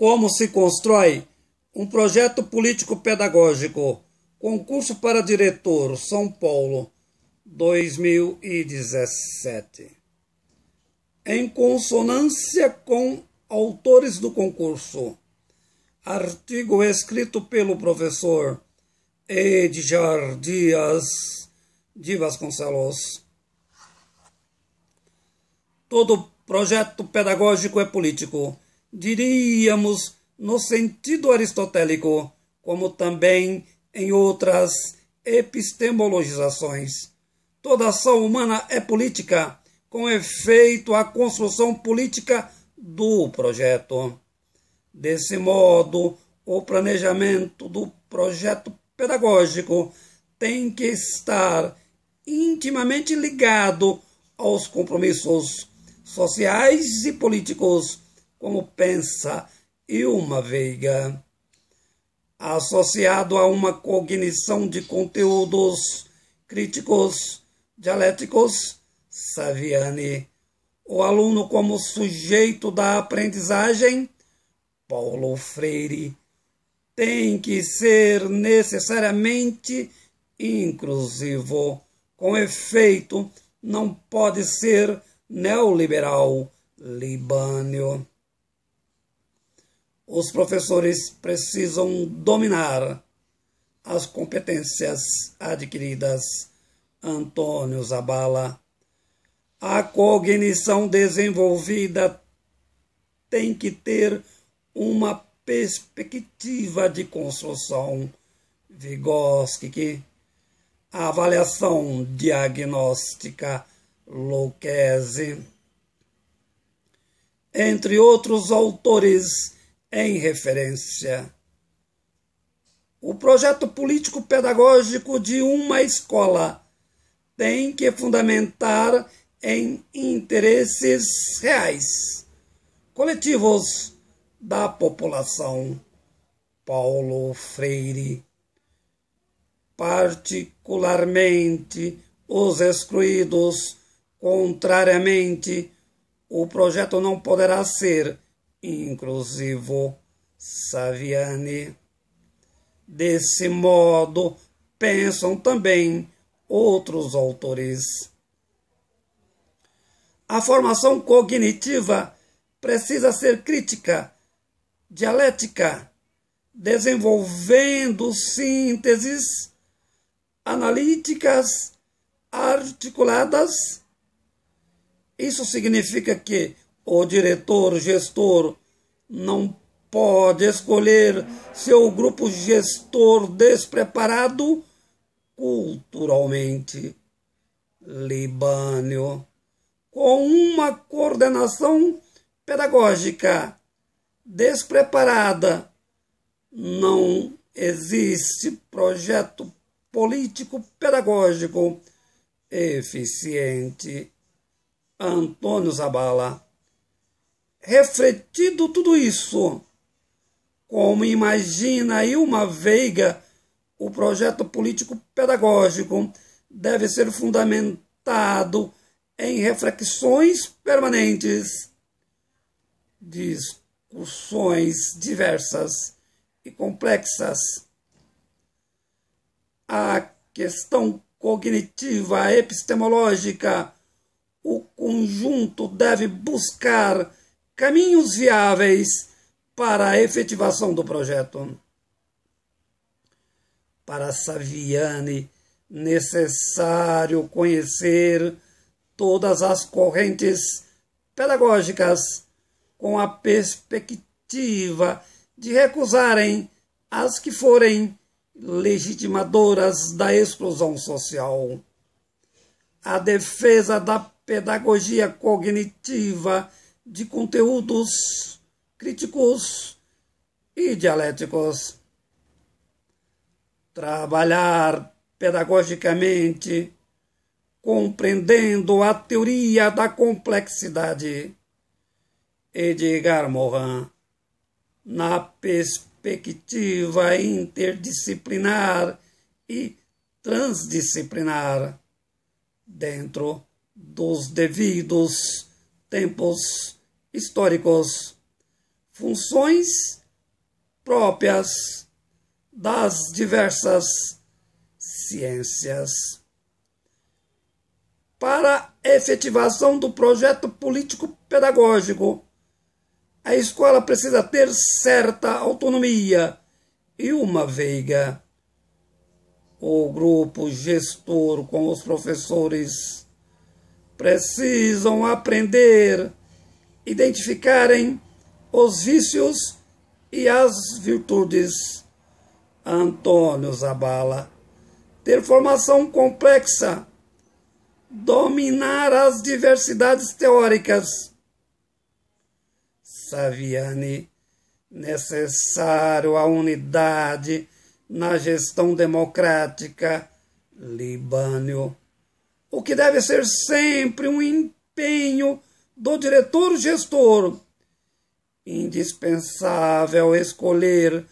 Como se constrói um projeto político-pedagógico. Concurso para diretor, São Paulo, 2017. Em consonância com autores do concurso, artigo escrito pelo professor Edgard Dias de Vasconcelos. Todo projeto pedagógico é político diríamos no sentido aristotélico, como também em outras epistemologizações. Toda ação humana é política, com efeito a construção política do projeto. Desse modo, o planejamento do projeto pedagógico tem que estar intimamente ligado aos compromissos sociais e políticos como pensa Ilma Veiga. Associado a uma cognição de conteúdos críticos dialéticos, Saviani. O aluno como sujeito da aprendizagem, Paulo Freire, tem que ser necessariamente inclusivo. Com efeito, não pode ser neoliberal libânio os professores precisam dominar as competências adquiridas. Antônio Zabala. A cognição desenvolvida tem que ter uma perspectiva de construção. Vygotsky. A avaliação diagnóstica Lucchese. Entre outros autores em referência. O projeto político-pedagógico de uma escola tem que fundamentar em interesses reais, coletivos da população. Paulo Freire, particularmente os excluídos, contrariamente, o projeto não poderá ser inclusivo Saviani. Desse modo, pensam também outros autores. A formação cognitiva precisa ser crítica, dialética, desenvolvendo sínteses analíticas articuladas. Isso significa que o diretor, gestor, não pode escolher seu grupo gestor despreparado culturalmente. Libânio, com uma coordenação pedagógica despreparada, não existe projeto político pedagógico eficiente. Antônio Zabala refletido tudo isso. Como imagina aí uma veiga, o projeto político-pedagógico deve ser fundamentado em reflexões permanentes, discussões diversas e complexas. A questão cognitiva epistemológica, o conjunto deve buscar caminhos viáveis para a efetivação do projeto. Para Saviani, necessário conhecer todas as correntes pedagógicas com a perspectiva de recusarem as que forem legitimadoras da exclusão social. A defesa da pedagogia cognitiva de conteúdos críticos e dialéticos. Trabalhar pedagogicamente, compreendendo a teoria da complexidade. Edgar Morin, na perspectiva interdisciplinar e transdisciplinar, dentro dos devidos tempos históricos, funções próprias das diversas ciências. Para efetivação do projeto político-pedagógico, a escola precisa ter certa autonomia e uma veiga. O grupo gestor com os professores precisam aprender identificarem os vícios e as virtudes. Antônio Zabala. Ter formação complexa, dominar as diversidades teóricas. Saviani, necessário a unidade na gestão democrática. Libânio, o que deve ser sempre um empenho do diretor gestor. Indispensável escolher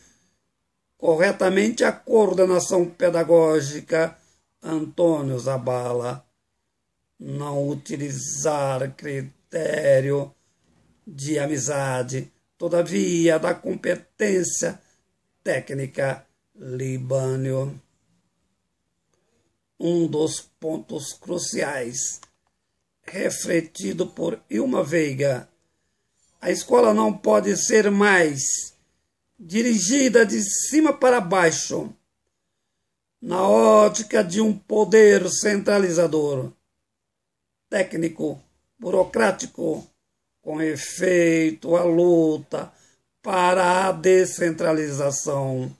corretamente a coordenação pedagógica Antônio Zabala. Não utilizar critério de amizade, todavia, da competência técnica Libânio. Um dos pontos cruciais refletido por Ilma Veiga. A escola não pode ser mais dirigida de cima para baixo, na ótica de um poder centralizador, técnico, burocrático, com efeito a luta para a descentralização,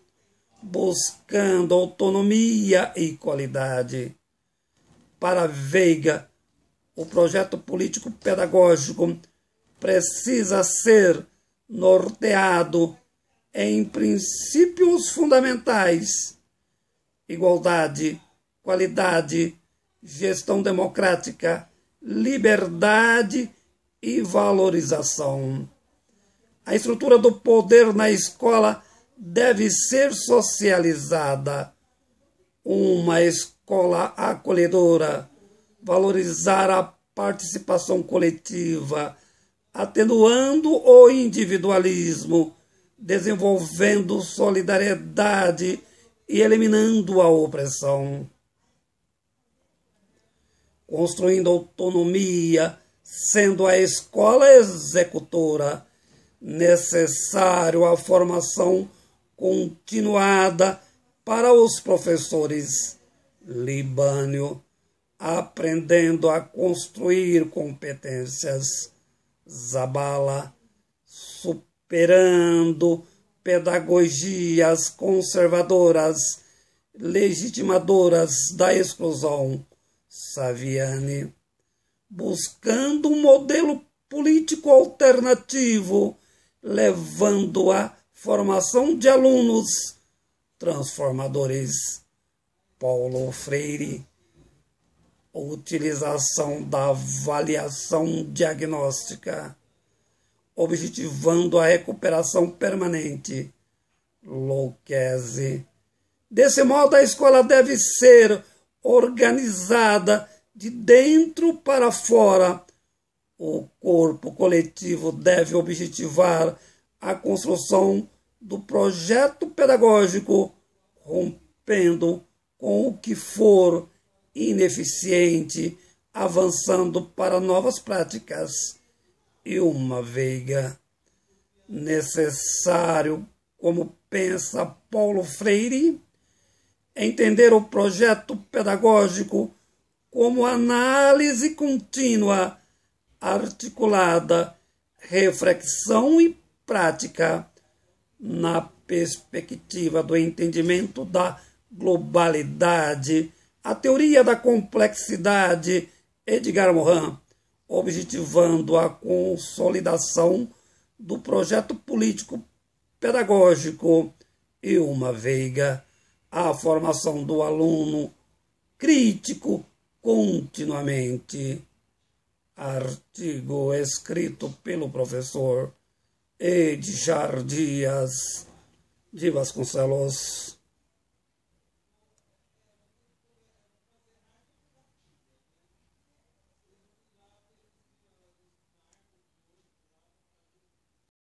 buscando autonomia e qualidade. Para Veiga, o projeto político pedagógico precisa ser norteado em princípios fundamentais: igualdade, qualidade, gestão democrática, liberdade e valorização. A estrutura do poder na escola deve ser socializada. Uma escola acolhedora valorizar a participação coletiva, atenuando o individualismo, desenvolvendo solidariedade e eliminando a opressão. Construindo autonomia, sendo a escola executora, necessário a formação continuada para os professores. Libânio aprendendo a construir competências. Zabala, superando pedagogias conservadoras, legitimadoras da exclusão. Saviani, buscando um modelo político alternativo, levando à formação de alunos transformadores. Paulo Freire, utilização da avaliação diagnóstica, objetivando a recuperação permanente. Louquese. Desse modo, a escola deve ser organizada de dentro para fora. O corpo coletivo deve objetivar a construção do projeto pedagógico, rompendo com o que for ineficiente, avançando para novas práticas. E uma veiga necessário, como pensa Paulo Freire, entender o projeto pedagógico como análise contínua, articulada, reflexão e prática na perspectiva do entendimento da globalidade a teoria da complexidade, Edgar Morin, objetivando a consolidação do projeto político pedagógico e uma veiga a formação do aluno crítico continuamente. Artigo escrito pelo professor Edgar Dias de Vasconcelos.